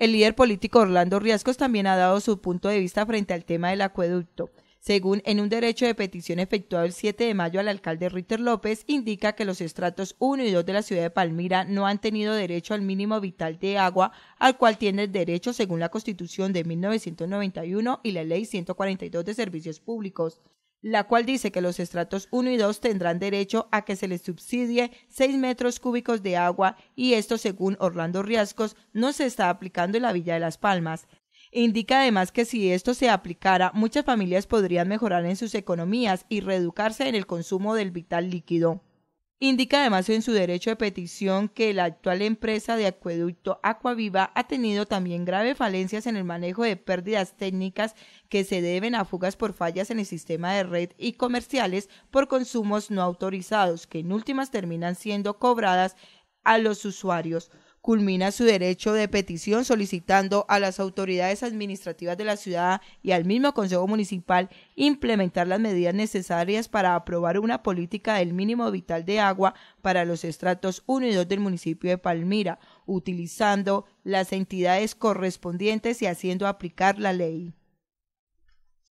El líder político Orlando Riascos también ha dado su punto de vista frente al tema del acueducto. Según en un derecho de petición efectuado el 7 de mayo al alcalde Ritter López, indica que los estratos 1 y 2 de la ciudad de Palmira no han tenido derecho al mínimo vital de agua al cual tienen derecho según la Constitución de 1991 y la Ley 142 de Servicios Públicos la cual dice que los estratos 1 y 2 tendrán derecho a que se les subsidie 6 metros cúbicos de agua y esto, según Orlando Riascos, no se está aplicando en la Villa de Las Palmas. Indica además que si esto se aplicara, muchas familias podrían mejorar en sus economías y reeducarse en el consumo del vital líquido. Indica además en su derecho de petición que la actual empresa de acueducto Acuaviva ha tenido también graves falencias en el manejo de pérdidas técnicas que se deben a fugas por fallas en el sistema de red y comerciales por consumos no autorizados, que en últimas terminan siendo cobradas a los usuarios culmina su derecho de petición solicitando a las autoridades administrativas de la ciudad y al mismo Consejo Municipal implementar las medidas necesarias para aprobar una política del mínimo vital de agua para los estratos 1 y 2 del municipio de Palmira, utilizando las entidades correspondientes y haciendo aplicar la ley.